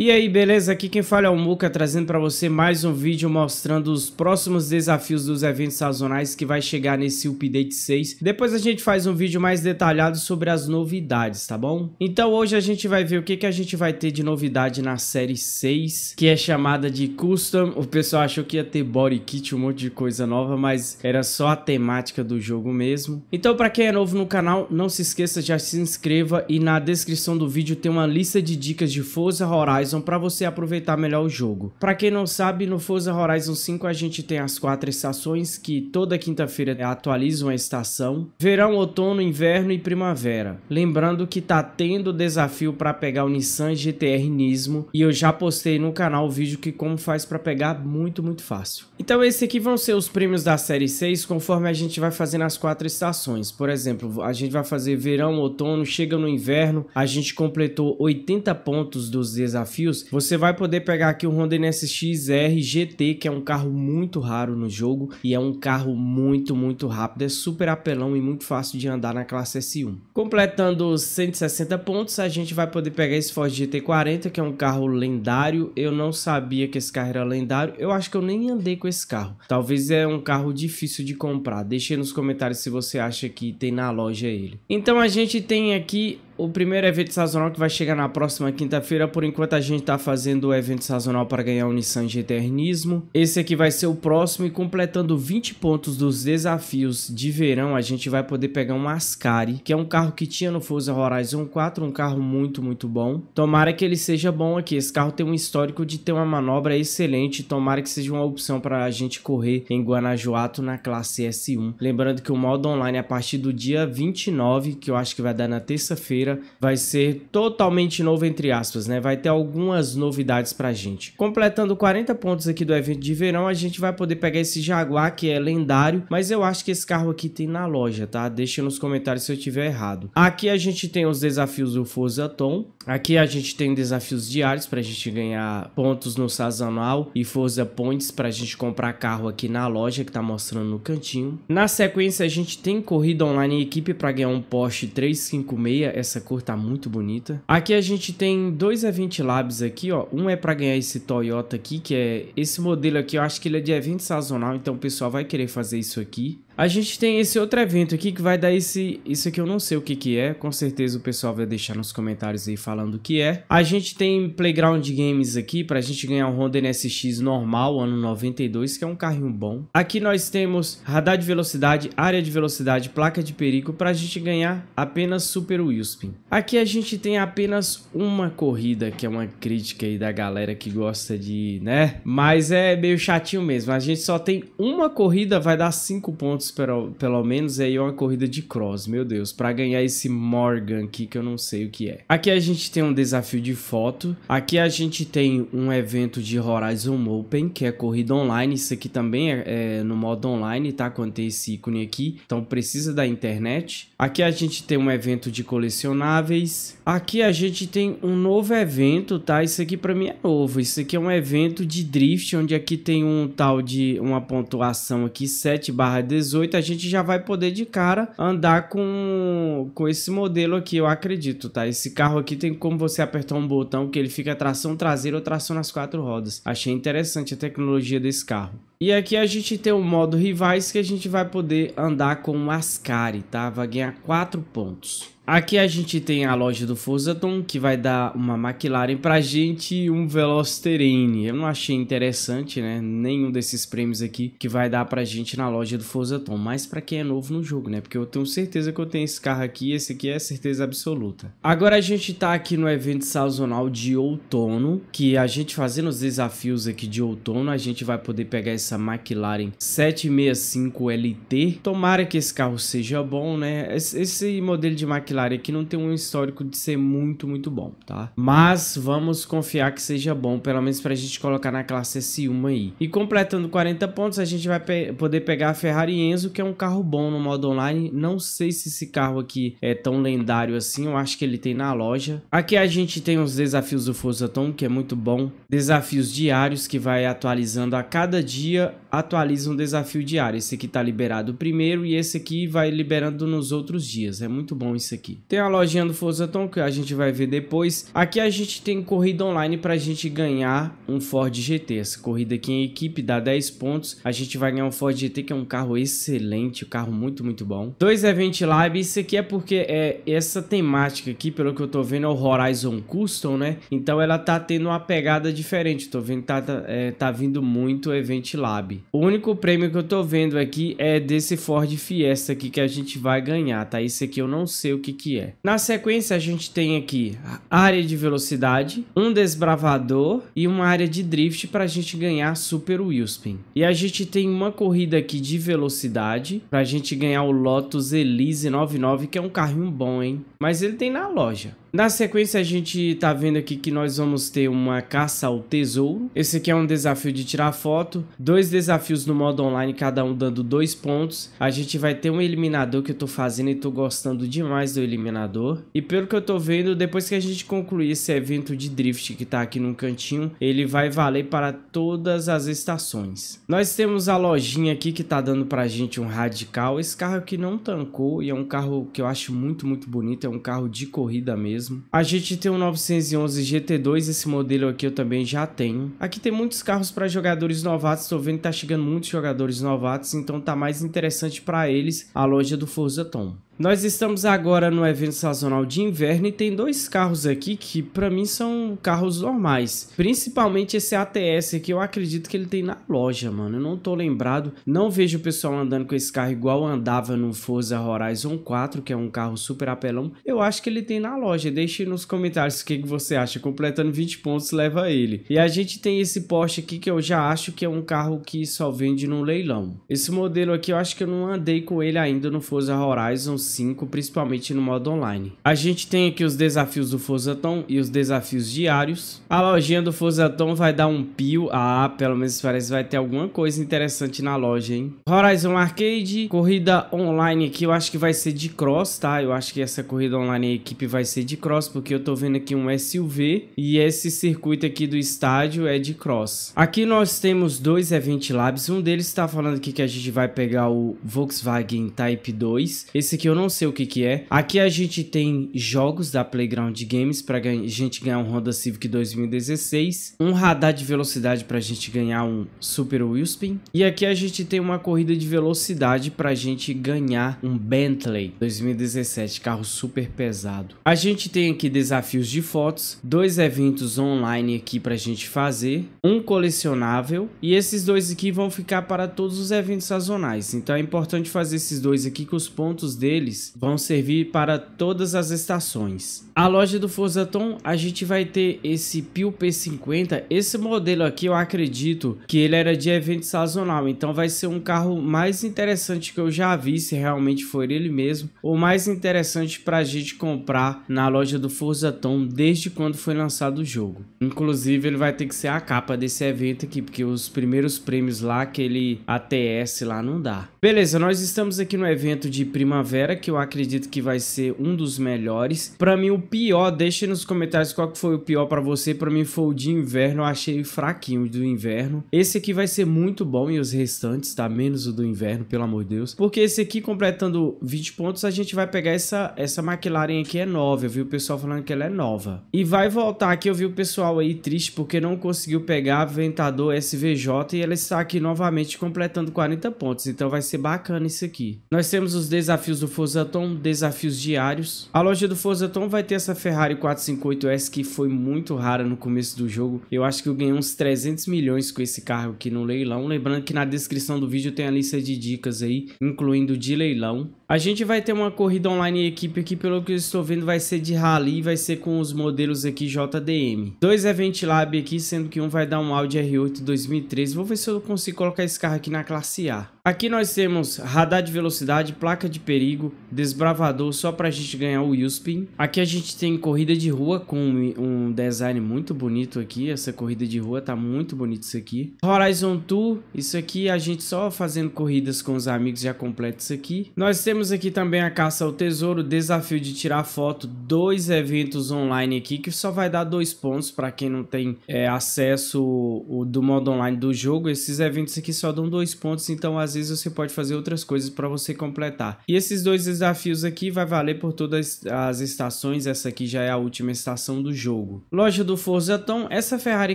E aí, beleza? Aqui quem fala é o Muca, trazendo para você mais um vídeo mostrando os próximos desafios dos eventos sazonais que vai chegar nesse update 6. Depois a gente faz um vídeo mais detalhado sobre as novidades, tá bom? Então hoje a gente vai ver o que, que a gente vai ter de novidade na série 6, que é chamada de Custom. O pessoal achou que ia ter body kit, um monte de coisa nova, mas era só a temática do jogo mesmo. Então para quem é novo no canal, não se esqueça, já se inscreva e na descrição do vídeo tem uma lista de dicas de Forza Horizon Horizon para você aproveitar melhor o jogo. Para quem não sabe, no Forza Horizon 5 a gente tem as quatro estações que toda quinta-feira atualizam a estação: verão, outono, inverno e primavera. Lembrando que tá tendo desafio para pegar o Nissan GTR Nismo e eu já postei no canal o vídeo que como faz para pegar muito, muito fácil. Então esse aqui vão ser os prêmios da série 6 conforme a gente vai fazendo as quatro estações. Por exemplo, a gente vai fazer verão, outono, chega no inverno, a gente completou 80 pontos dos desafios desafios, você vai poder pegar aqui o Honda NSX-R GT, que é um carro muito raro no jogo e é um carro muito, muito rápido, é super apelão e muito fácil de andar na classe S1. Completando os 160 pontos, a gente vai poder pegar esse Ford GT40, que é um carro lendário, eu não sabia que esse carro era lendário, eu acho que eu nem andei com esse carro. Talvez é um carro difícil de comprar, deixe nos comentários se você acha que tem na loja ele. Então a gente tem aqui o primeiro evento sazonal que vai chegar na próxima quinta-feira. Por enquanto a gente está fazendo o evento sazonal para ganhar o Nissan Eternismo. Esse aqui vai ser o próximo e completando 20 pontos dos desafios de verão, a gente vai poder pegar um Ascari, que é um carro que tinha no Forza Horizon 4, um carro muito, muito bom. Tomara que ele seja bom aqui. Esse carro tem um histórico de ter uma manobra excelente, tomara que seja uma opção para a gente correr em Guanajuato na classe S1. Lembrando que o modo online é a partir do dia 29, que eu acho que vai dar na terça-feira, feira vai ser totalmente novo, entre aspas, né? Vai ter algumas novidades pra gente. Completando 40 pontos aqui do evento de verão, a gente vai poder pegar esse Jaguar, que é lendário, mas eu acho que esse carro aqui tem na loja, tá? Deixa nos comentários se eu tiver errado. Aqui a gente tem os desafios do Forza Tom, aqui a gente tem desafios diários pra gente ganhar pontos no sazonal e Forza Points pra gente comprar carro aqui na loja, que tá mostrando no cantinho. Na sequência, a gente tem corrida online em equipe pra ganhar um Porsche 356, essa essa cor tá muito bonita. Aqui a gente tem dois Event Labs aqui, ó. Um é para ganhar esse Toyota aqui, que é... Esse modelo aqui, eu acho que ele é de evento sazonal, então o pessoal vai querer fazer isso aqui. A gente tem esse outro evento aqui que vai dar esse. Isso aqui eu não sei o que, que é. Com certeza o pessoal vai deixar nos comentários aí falando o que é. A gente tem Playground Games aqui pra gente ganhar um Honda NSX normal, ano 92, que é um carrinho bom. Aqui nós temos radar de velocidade, área de velocidade, placa de perigo pra gente ganhar apenas Super Wheelspin. Aqui a gente tem apenas uma corrida, que é uma crítica aí da galera que gosta de, né? Mas é meio chatinho mesmo. A gente só tem uma corrida, vai dar 5 pontos minutos, pelo, pelo menos, e é aí é uma corrida de cross, meu Deus, para ganhar esse Morgan aqui que eu não sei o que é. Aqui a gente tem um desafio de foto, aqui a gente tem um evento de Horizon Open, que é corrida online, isso aqui também é, é no modo online, tá? Quando tem esse ícone aqui, então precisa da internet. Aqui a gente tem um evento de colecionáveis, aqui a gente tem um novo evento, tá? Isso aqui para mim é novo, isso aqui é um evento de drift, onde aqui tem um tal de uma pontuação aqui, 7 barra 18, 2018 a gente já vai poder de cara andar com, com esse modelo aqui, eu acredito, tá? Esse carro aqui tem como você apertar um botão que ele fica tração traseira ou tração nas quatro rodas. Achei interessante a tecnologia desse carro. E aqui a gente tem o modo rivais que a gente vai poder andar com o Ascari, tá? Vai ganhar 4 pontos. Aqui a gente tem a loja do Forzaton, que vai dar uma McLaren pra gente e um Velosterine. Eu não achei interessante, né? Nenhum desses prêmios aqui que vai dar pra gente na loja do Forzaton. Mas pra quem é novo no jogo, né? Porque eu tenho certeza que eu tenho esse carro aqui e esse aqui é certeza absoluta. Agora a gente tá aqui no evento sazonal de outono, que a gente fazendo os desafios aqui de outono, a gente vai poder pegar esse essa McLaren 765 LT. Tomara que esse carro seja bom, né? Esse modelo de McLaren aqui não tem um histórico de ser muito, muito bom, tá? Mas vamos confiar que seja bom, pelo menos pra gente colocar na classe S1 aí. E completando 40 pontos, a gente vai pe poder pegar a Ferrari Enzo, que é um carro bom no modo online. Não sei se esse carro aqui é tão lendário assim, eu acho que ele tem na loja. Aqui a gente tem os desafios do Forza Tom, que é muito bom. Desafios diários que vai atualizando a cada dia dia atualiza um desafio diário. Esse aqui tá liberado primeiro e esse aqui vai liberando nos outros dias. É muito bom isso aqui. Tem a lojinha do Forza Tom que a gente vai ver depois. Aqui a gente tem corrida online pra gente ganhar um Ford GT. Essa corrida aqui em equipe dá 10 pontos. A gente vai ganhar um Ford GT que é um carro excelente, um carro muito, muito bom. Dois Event Live Isso aqui é porque é essa temática aqui, pelo que eu tô vendo, é o Horizon Custom, né? Então ela tá tendo uma pegada diferente. Tô vendo tá, tá, é, tá vindo muito Event Live Lab. O único prêmio que eu tô vendo aqui é desse Ford Fiesta aqui que a gente vai ganhar, tá? Esse aqui eu não sei o que que é. Na sequência, a gente tem aqui a área de velocidade, um desbravador e uma área de drift pra gente ganhar Super Wheelspin. E a gente tem uma corrida aqui de velocidade pra gente ganhar o Lotus Elise 99, que é um carrinho bom, hein? Mas ele tem na loja. Na sequência, a gente tá vendo aqui que nós vamos ter uma caça ao tesouro. Esse aqui é um desafio de tirar foto. Dois desafios no modo online, cada um dando dois pontos. A gente vai ter um eliminador que eu tô fazendo e tô gostando demais do eliminador. E pelo que eu tô vendo, depois que a gente concluir esse evento de drift que tá aqui no cantinho, ele vai valer para todas as estações. Nós temos a lojinha aqui que tá dando pra gente um radical. Esse carro aqui não tancou e é um carro que eu acho muito, muito bonito. É um carro de corrida mesmo mesmo. A gente tem um 911 GT2, esse modelo aqui eu também já tenho. Aqui tem muitos carros para jogadores novatos, tô vendo que tá chegando muitos jogadores novatos, então tá mais interessante para eles a loja do Forza Tom. Nós estamos agora no evento sazonal de inverno e tem dois carros aqui que para mim são carros normais. Principalmente esse ATS aqui, eu acredito que ele tem na loja, mano. Eu não tô lembrado, não vejo o pessoal andando com esse carro igual andava no Forza Horizon 4, que é um carro super apelão. Eu acho que ele tem na loja. Deixe nos comentários o que, que você acha. Completando 20 pontos leva ele. E a gente tem esse Porsche aqui que eu já acho que é um carro que só vende no leilão. Esse modelo aqui eu acho que eu não andei com ele ainda no Forza Horizon 5, principalmente no modo online. A gente tem aqui os desafios do Forzaton e os desafios diários. A lojinha do Forzaton vai dar um pio. Ah, pelo menos parece que vai ter alguma coisa interessante na loja, hein? Horizon Arcade, corrida online aqui, eu acho que vai ser de cross, tá? Eu acho que essa corrida online a equipe vai ser de cross, porque eu tô vendo aqui um SUV e esse circuito aqui do estádio é de cross. Aqui nós temos dois Event Labs, um deles tá falando aqui que a gente vai pegar o Volkswagen Type 2. Esse aqui eu não sei o que que é. Aqui a gente tem jogos da Playground Games pra gente ganhar um Honda Civic 2016, um radar de velocidade pra gente ganhar um Super Wheelspin, e aqui a gente tem uma corrida de velocidade pra gente ganhar um Bentley 2017, carro super pesado. A gente tem aqui desafios de fotos, dois eventos online aqui pra gente fazer, um colecionável, e esses dois aqui vão ficar para todos os eventos sazonais, então é importante fazer esses dois aqui que os pontos dele deles vão servir para todas as estações. A loja do Forzaton, a gente vai ter esse Pio P50. Esse modelo aqui, eu acredito que ele era de evento sazonal. Então vai ser um carro mais interessante que eu já vi, se realmente for ele mesmo. O mais interessante para a gente comprar na loja do Forzaton desde quando foi lançado o jogo. Inclusive, ele vai ter que ser a capa desse evento aqui, porque os primeiros prêmios lá, aquele ATS lá, não dá. Beleza, nós estamos aqui no evento de primavera, que eu acredito que vai ser um dos melhores. Para mim, o pior, deixe nos comentários qual foi o pior para você. Para mim, foi o de inverno. Eu achei fraquinho do inverno. Esse aqui vai ser muito bom e os restantes, tá? Menos o do inverno, pelo amor de Deus. Porque esse aqui, completando 20 pontos, a gente vai pegar essa, essa McLaren aqui, é nova. Eu vi o pessoal falando que ela é nova. E vai voltar aqui, eu vi o pessoal aí triste porque não conseguiu pegar a Aventador SVJ e ela está aqui novamente completando 40 pontos. Então vai ser bacana isso aqui. Nós temos os desafios do Forza Forzaton Desafios Diários. A loja do Forzaton vai ter essa Ferrari 458S que foi muito rara no começo do jogo. Eu acho que eu ganhei uns 300 milhões com esse carro aqui no leilão. Lembrando que na descrição do vídeo tem a lista de dicas aí, incluindo de leilão. A gente vai ter uma corrida online equipe aqui, pelo que eu estou vendo, vai ser de rally, vai ser com os modelos aqui JDM. Dois Event Lab aqui, sendo que um vai dar um Audi R8 2013. Vou ver se eu consigo colocar esse carro aqui na classe A. Aqui nós temos radar de velocidade, placa de perigo, desbravador só para a gente ganhar o Wilspin. Aqui a gente tem corrida de rua com um design muito bonito aqui. Essa corrida de rua tá muito bonito isso aqui. Horizon 2, isso aqui a gente só fazendo corridas com os amigos já completa isso aqui. Nós temos temos aqui também a caça ao tesouro, desafio de tirar foto, dois eventos online aqui que só vai dar dois pontos para quem não tem é, acesso o, do modo online do jogo. Esses eventos aqui só dão dois pontos, então às vezes você pode fazer outras coisas para você completar. E esses dois desafios aqui vai valer por todas as estações, essa aqui já é a última estação do jogo. Loja do Forza Tom, essa Ferrari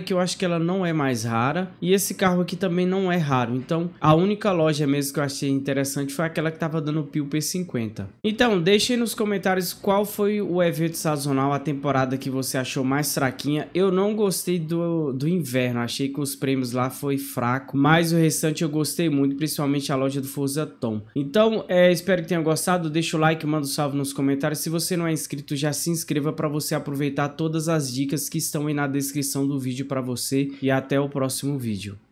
que eu acho que ela não é mais rara e esse carro aqui também não é raro, então a única loja mesmo que eu achei interessante foi aquela que estava dando pio então, deixe nos comentários qual foi o evento sazonal, a temporada que você achou mais fraquinha. Eu não gostei do, do inverno, achei que os prêmios lá foi fraco, mas o restante eu gostei muito, principalmente a loja do Forza Tom. Então, é, espero que tenham gostado, deixa o like, manda um salve nos comentários. Se você não é inscrito, já se inscreva para você aproveitar todas as dicas que estão aí na descrição do vídeo para você e até o próximo vídeo.